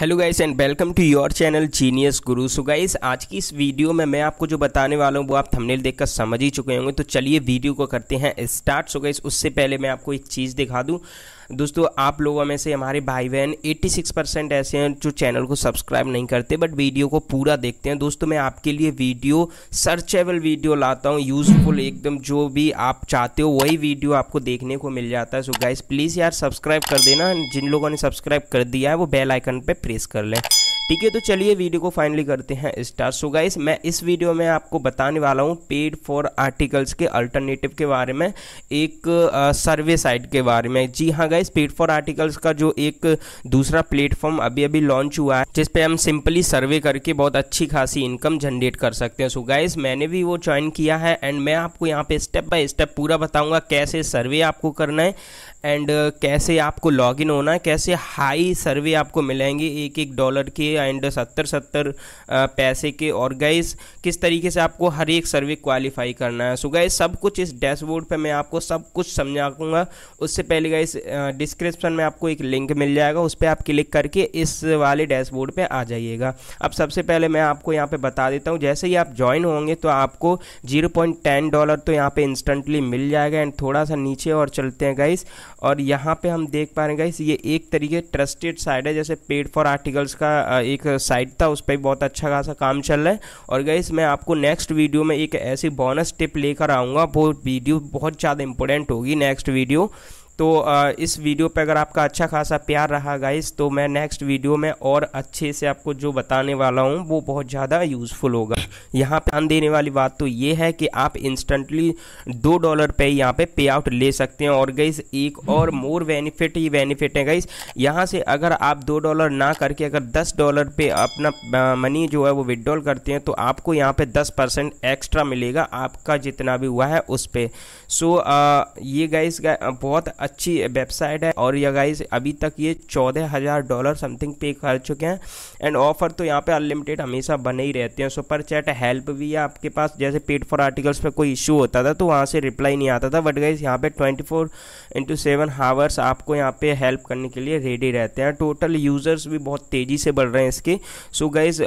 Hello guys and welcome to your channel genius Guru so guys आज की इस video में मैं आपको जो बताने वाला हूँ वो आप थंबनेल देखकर समझ ही चुके होंगे तो चलिए वीडियो को करते हैं स्टार्ट सो गाइस उससे पहले मैं आपको एक चीज़ दिखा दूँ दोस्तों आप लोगों में से हमारे भाई बहन 86 परसेंट ऐसे हैं जो चैनल को सब्सक्राइब नहीं करते बट वीडियो को पूरा देखते हैं दोस्तों मैं आपके लिए वीडियो सर्चेबल वीडियो लाता हूँ यूजफुल एकदम जो भी आप चाहते हो वही वीडियो आपको देखने को मिल जाता है सो गाइज प्लीज़ यार सब्सक्राइब कर देना जिन लोगों ने सब्सक्राइब कर दिया है वो बेल आइकन पर प्रेस कर लें ठीक है तो चलिए वीडियो को फाइनली करते हैं स्टार्ट सो गाइस मैं इस वीडियो में आपको बताने वाला हूँ पेड फॉर आर्टिकल्स के अल्टरनेटिव के बारे में एक आ, सर्वे साइट के बारे में जी हाँ गाइस पेड फॉर आर्टिकल्स का जो एक दूसरा प्लेटफॉर्म अभी अभी लॉन्च हुआ है जिस पे हम सिंपली सर्वे करके बहुत अच्छी खासी इनकम जनरेट कर सकते हैं सो गाइस मैंने भी वो ज्वाइन किया है एंड मैं आपको यहाँ पे स्टेप बाय स्टेप पूरा बताऊंगा कैसे सर्वे आपको करना है एंड कैसे आपको इन होना है कैसे हाई सर्वे आपको मिलेंगे एक एक डॉलर के एंड सत्तर सत्तर पैसे के और गाइस किस तरीके से आपको हर एक सर्वे क्वालिफाई करना है सो गाइस सब कुछ इस डैशबोर्ड पे मैं आपको सब कुछ समझाऊंगा उससे पहले गाइस डिस्क्रिप्शन में आपको एक लिंक मिल जाएगा उस पर आप क्लिक करके इस वाले डैशबोर्ड पर आ जाइएगा अब सबसे पहले मैं आपको यहाँ पर बता देता हूँ जैसे ही आप ज्वाइन होंगे तो आपको जीरो डॉलर तो यहाँ पर इंस्टेंटली मिल जाएगा एंड थोड़ा सा नीचे और चलते हैं गाइस और यहाँ पर हम देख पा रहे हैं गाइस ये एक तरीके ट्रस्टेड साइड है जैसे पेड फॉर आर्टिकल्स का एक साइट था उस पर भी बहुत अच्छा खासा काम चल रहा है और गई मैं आपको नेक्स्ट वीडियो में एक ऐसी बोनस टिप लेकर आऊँगा वो वीडियो बहुत ज़्यादा इंपॉर्टेंट होगी नेक्स्ट वीडियो तो इस वीडियो पे अगर आपका अच्छा खासा प्यार रहा गाइस तो मैं नेक्स्ट वीडियो में और अच्छे से आपको जो बताने वाला हूँ वो बहुत ज़्यादा यूज़फुल होगा यहाँ पे ध्यान देने वाली बात तो ये है कि आप इंस्टेंटली दो डॉलर पे यहाँ पे पे आउट ले सकते हैं और गाइस एक और मोर बेनिफिट ही बेनिफिट है गाइस यहाँ से अगर आप दो डॉलर ना करके अगर दस डॉलर पे अपना मनी जो है वो विदड्रॉल करते हैं तो आपको यहाँ पे दस परसेंट एक्स्ट्रा मिलेगा आपका जितना भी हुआ है उस पर सो ये गाइस बहुत अच्छी वेबसाइट है और ये गाइस अभी तक ये चौदह हज़ार डॉलर समथिंग पे कर चुके हैं एंड ऑफर तो यहाँ पे अनलिमिटेड हमेशा बने ही रहते हैं सुपर चैट हेल्प भी है आपके पास जैसे पेड फॉर आर्टिकल्स पे कोई इशू होता था तो वहाँ से रिप्लाई नहीं आता था बट गाइज यहाँ पे twenty four into seven hours आपको यहाँ पे हेल्प करने के लिए रेडी रहते हैं टोटल यूज़र्स भी बहुत तेज़ी से बढ़ रहे हैं इसके सो so गाइज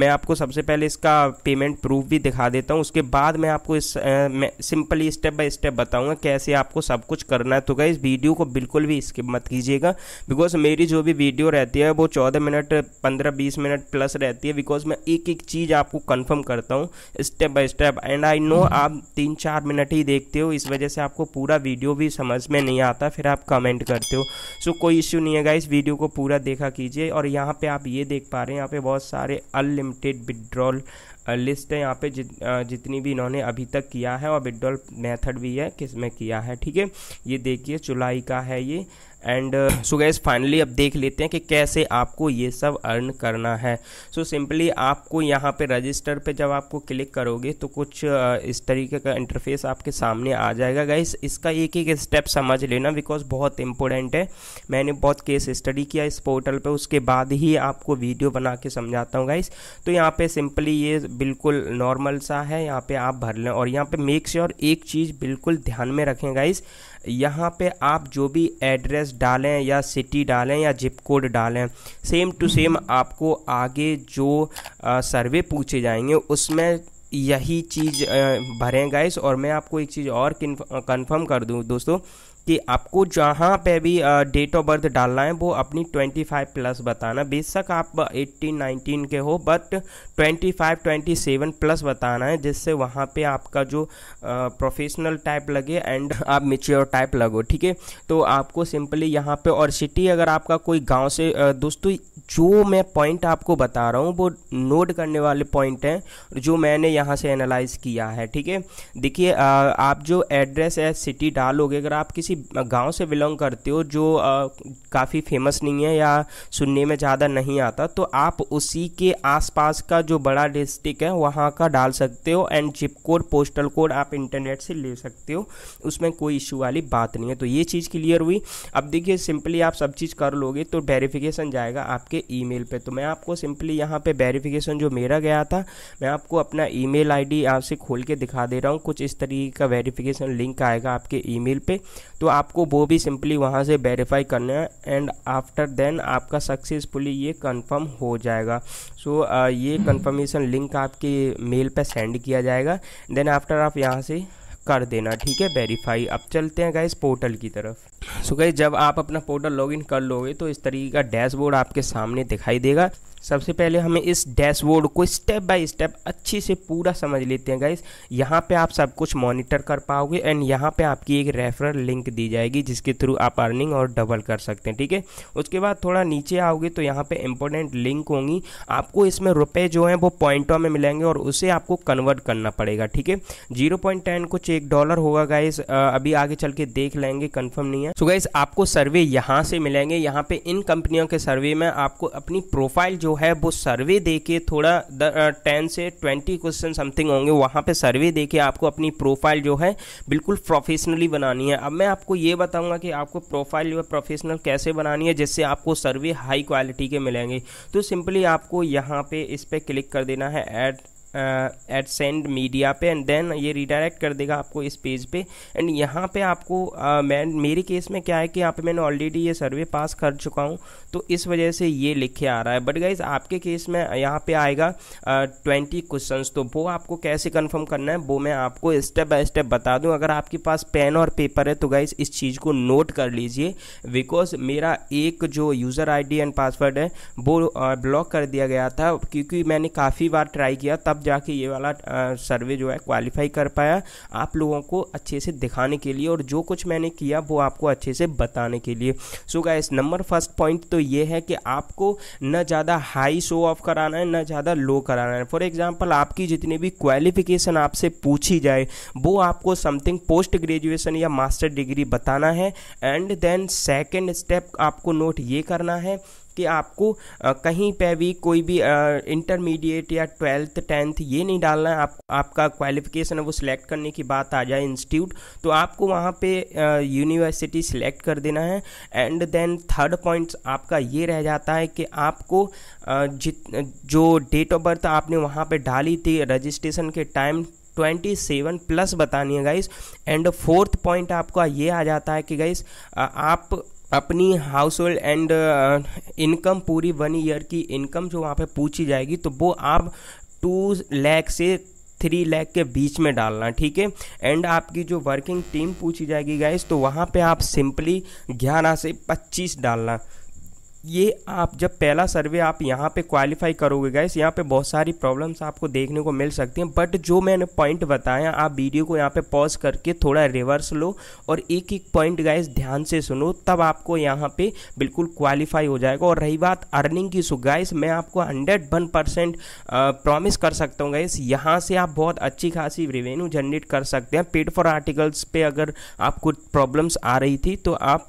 मैं आपको सबसे पहले इसका पेमेंट प्रूफ भी दिखा देता हूँ उसके बाद मैं आपको इस सिंपली स्टेप बाय स्टेप बताऊँगा कैसे आपको सब कुछ करना है तो गाइज़ वीडियो को बिल्कुल भी स्किप मत कीजिएगा बिकॉज मेरी जो भी वीडियो रहती है वो चौदह मिनट पंद्रह बीस मिनट प्लस रहती है बिकॉज मैं एक एक चीज़ आपको कन्फर्म करता हूँ step by step and I know आप तीन चार मिनट ही देखते हो इस वजह से आपको पूरा वीडियो भी समझ में नहीं आता फिर आप कमेंट करते हो सो so, कोई इश्यू नहीं है इस वीडियो को पूरा देखा कीजिए और यहाँ पे आप ये देख पा रहे हैं यहाँ पे बहुत सारे अनलिमिटेड विड्रॉल लिस्ट है यहाँ पे जित, जितनी भी इन्होंने अभी तक किया है और विड्रॉल मेथड भी है किस में किया है ठीक है ये देखिए चुलाई का है ये एंड सो गैस फाइनली अब देख लेते हैं कि कैसे आपको ये सब अर्न करना है सो so, सिंपली आपको यहाँ पे रजिस्टर पे जब आपको क्लिक करोगे तो कुछ uh, इस तरीके का इंटरफेस आपके सामने आ जाएगा गैस इसका एक एक स्टेप समझ लेना बिकॉज बहुत इंपॉर्टेंट है मैंने बहुत केस स्टडी किया इस पोर्टल पर उसके बाद ही आपको वीडियो बना के समझाता हूँ गाइस तो यहाँ पर सिंपली ये बिल्कुल नॉर्मल सा है यहाँ पर आप भर लें और यहाँ पर मेक श्योर एक चीज़ बिल्कुल ध्यान में रखें गाइस यहाँ पर आप जो भी एड्रेस एड्रेस डालें या सिटी डालें या जिप कोड डालें सेम टू सेम आपको आगे जो सर्वे पूछे जाएंगे उसमें यही चीज़ भरें गाइस और मैं आपको एक चीज़ और कन्फर्म कर दूं दोस्तों कि आपको जहाँ पे भी डेट ऑफ बर्थ डालना है वो अपनी 25 प्लस बताना बेशक आप 18 19 के हो बट 25 27 प्लस बताना है जिससे वहाँ पे आपका जो प्रोफेशनल टाइप लगे एंड आप मिच्योर टाइप लगो ठीक है तो आपको सिंपली यहाँ पे और सिटी अगर आपका कोई गांव से दोस्तों जो मैं पॉइंट आपको बता रहा हूँ वो नोट करने वाले पॉइंट हैं जो मैंने यहाँ से एनालाइज किया है ठीक है देखिए आप जो एड्रेस है सिटी डालोगे अगर आप किसी गांव से बिलोंग करते हो जो काफ़ी फेमस नहीं है या सुनने में ज़्यादा नहीं आता तो आप उसी के आसपास का जो बड़ा डिस्ट्रिक्ट है वहाँ का डाल सकते हो and zip code postal code आप इंटरनेट से ले सकते हो उसमें कोई इशू वाली बात नहीं है तो ये चीज़ क्लियर हुई अब देखिए सिंपली आप सब चीज़ कर लोगे तो वेरीफिकेशन जाएगा आपके ई मेल तो मैं आपको सिंपली यहाँ पे वेरिफिकेशन जो मेरा गया था मैं आपको अपना ई मेल आपसे खोल के दिखा दे रहा हूँ कुछ इस तरीके का वेरिफिकेशन लिंक आएगा आपके ईमेल पे तो आपको वो भी सिंपली वहाँ से वेरीफाई करना है एंड आफ्टर देन आपका सक्सेसफुली ये कंफर्म हो जाएगा सो so, uh, ये कंफर्मेशन hmm. लिंक आपके मेल पर सेंड किया जाएगा देन आफ्टर आप यहाँ से कर देना ठीक है वेरीफाई अब चलते हैं गाइस पोर्टल की तरफ सो so गाइस जब आप अपना पोर्टल लॉगिन कर लोगे तो इस तरीके का डैशबोर्ड आपके सामने दिखाई देगा सबसे पहले हमें इस डैशबोर्ड को स्टेप बाय स्टेप अच्छे से पूरा समझ लेते हैं गाइस यहाँ पे आप सब कुछ मॉनिटर कर पाओगे एंड यहाँ पे आपकी एक रेफरल लिंक दी जाएगी जिसके थ्रू आप अर्निंग और डबल कर सकते हैं ठीक है उसके बाद थोड़ा नीचे आओगे तो यहाँ पे इंपॉर्टेंट लिंक होंगी आपको इसमें रुपये जो हैं वो पॉइंटों में मिलेंगे और उसे आपको कन्वर्ट करना पड़ेगा ठीक है जीरो पॉइंट टेन कुछ एक डॉलर होगा गाइस अभी आगे चल के देख लेंगे कन्फर्म नहीं है सो so गाइस आपको सर्वे यहाँ से मिलेंगे यहाँ पे इन कंपनियों के सर्वे में आपको अपनी प्रोफाइल जो जो है वो सर्वे दे के थोड़ा टेन से ट्वेंटी क्वेश्चन समथिंग होंगे वहाँ पे सर्वे देके आपको अपनी प्रोफाइल जो है बिल्कुल प्रोफेशनली बनानी है अब मैं आपको ये बताऊँगा कि आपको प्रोफाइल जो है प्रोफेशनल कैसे बनानी है जिससे आपको सर्वे हाई क्वालिटी के मिलेंगे तो सिंपली आपको यहाँ पर इस पर क्लिक कर देना है एड एट सेंड मीडिया पे एंड देन ये रिडायरेक्ट कर देगा आपको इस पेज पे एंड यहाँ पे आपको uh, मैं मेरे केस में क्या है कि यहाँ पे मैंने ऑलरेडी ये सर्वे पास कर चुका हूँ तो इस वजह से ये लिखे आ रहा है बट गाइज आपके केस में यहाँ पे आएगा ट्वेंटी uh, क्वेश्चन तो वो आपको कैसे कन्फर्म करना है वो मैं आपको स्टेप बाय स्टेप बता दूँ अगर आपके पास पेन और पेपर है तो गाइज इस चीज़ को नोट कर लीजिए बिकॉज मेरा एक जो यूज़र आई एंड पासवर्ड है वो ब्लॉक uh, कर दिया गया था क्योंकि मैंने काफ़ी बार ट्राई किया तब जाके ये वाला सर्वे जो है क्वालिफाई कर पाया आप लोगों को अच्छे से दिखाने के लिए और जो कुछ मैंने किया वो आपको अच्छे से बताने के लिए so guys number first point तो ये है कि आपको न ज़्यादा हाई शो ऑफ कराना है न ज़्यादा लो कराना है फॉर एग्जाम्पल आपकी जितनी भी क्वालिफिकेशन आपसे पूछी जाए वो आपको समथिंग पोस्ट ग्रेजुएशन या मास्टर डिग्री बताना है एंड देन सेकेंड स्टेप आपको नोट ये करना है कि आपको कहीं पे भी कोई भी इंटरमीडिएट या ट्वेल्थ टेंथ ये नहीं डालना है आप, आपका क्वालिफिकेशन है वो सिलेक्ट करने की बात आ जाए इंस्टीट्यूट तो आपको वहाँ पे यूनिवर्सिटी सिलेक्ट कर देना है एंड देन थर्ड पॉइंट आपका ये रह जाता है कि आपको जित जो डेट ऑफ बर्थ आपने वहाँ पर डाली थी रजिस्ट्रेशन के टाइम ट्वेंटी सेवन प्लस बतानी है गाइस एंड फोर्थ पॉइंट आपका ये आ जाता है कि गाइस आप अपनी हाउस होल्ड एंड इनकम पूरी वन ईयर की इनकम जो वहाँ पे पूछी जाएगी तो वो आप टू लैख से थ्री लैख के बीच में डालना ठीक है एंड आपकी जो वर्किंग टीम पूछी जाएगी गाइस तो वहाँ पे आप सिंपली ग्यारह से पच्चीस डालना ये आप जब पहला सर्वे आप यहाँ पे क्वालिफाई करोगे गैस यहाँ पे बहुत सारी प्रॉब्लम्स आपको देखने को मिल सकती हैं बट जो मैंने पॉइंट बताया आप वीडियो को यहाँ पे पॉज करके थोड़ा रिवर्स लो और एक एक पॉइंट गैस ध्यान से सुनो तब आपको यहाँ पे बिल्कुल क्वालिफाई हो जाएगा और रही बात अर्निंग की सो गैस मैं आपको हंड्रेड वन परसेंट प्रॉमिस कर सकता हूँ गैस यहाँ से आप बहुत अच्छी खासी रेवेन्यू जनरेट कर सकते हैं पेड फॉर आर्टिकल्स पर अगर आपको प्रॉब्लम्स आ रही थी तो आप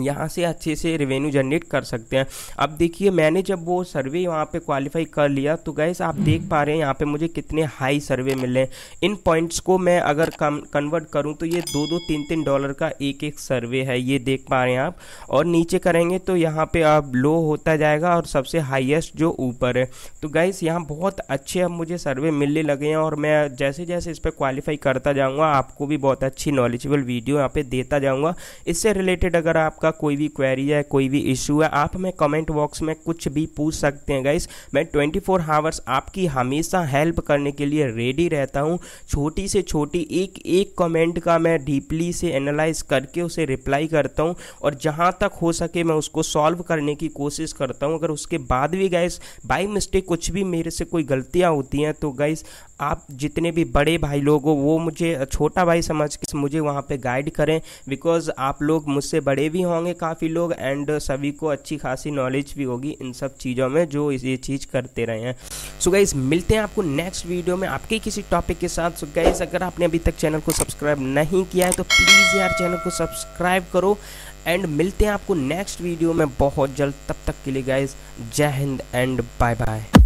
यहाँ से अच्छे से रेवेन्यू जनरेट कर सकते हैं अब देखिए मैंने जब वो सर्वे वहाँ पे क्वालिफाई कर लिया तो गैस आप हम्म। देख पा रहे हैं यहाँ पे मुझे कितने हाई सर्वे मिले इन पॉइंट्स को मैं अगर कम कन्वर्ट करूँ तो ये दो दो तीन तीन डॉलर का एक एक सर्वे है ये देख पा रहे हैं आप और नीचे करेंगे तो यहाँ पर आप लो होता जाएगा और सबसे हाइएस्ट जो ऊपर है तो गैस यहाँ बहुत अच्छे अब मुझे सर्वे मिलने लगे हैं और मैं जैसे जैसे इस पर क्वालिफाई करता जाऊँगा आपको भी बहुत अच्छी नॉलेजेबल वीडियो यहाँ पर देता जाऊँगा इससे रिलेटेड अगर आप आपका कोई भी क्वेरी है कोई भी इशू है आप हमें कमेंट बॉक्स में कुछ भी पूछ सकते हैं गाइस मैं ट्वेंटी फोर हावर्स आपकी हमेशा हेल्प करने के लिए रेडी रहता हूँ छोटी से छोटी एक एक कमेंट का मैं डीपली से एनालाइज करके उसे रिप्लाई करता हूँ और जहाँ तक हो सके मैं उसको सॉल्व करने की कोशिश करता हूँ अगर उसके बाद भी गाइस बाई मिस्टेक कुछ भी मेरे से कोई गलतियाँ होती हैं तो गाइस आप जितने भी बड़े भाई लोग हो वो मुझे छोटा भाई समझ के मुझे वहाँ पे गाइड करें बिकॉज आप लोग मुझसे बड़े भी होंगे काफ़ी लोग एंड सभी को अच्छी खासी नॉलेज भी होगी इन सब चीज़ों में जो ये चीज़ करते रहे हैं सो so गाइज मिलते हैं आपको नेक्स्ट वीडियो में आपके किसी टॉपिक के साथ सो so गाइज अगर आपने अभी तक चैनल को सब्सक्राइब नहीं किया है तो प्लीज़ यार चैनल को सब्सक्राइब करो एंड मिलते हैं आपको नेक्स्ट वीडियो में बहुत जल्द तब तक के लिए गाइज जय हिंद एंड बाय बाय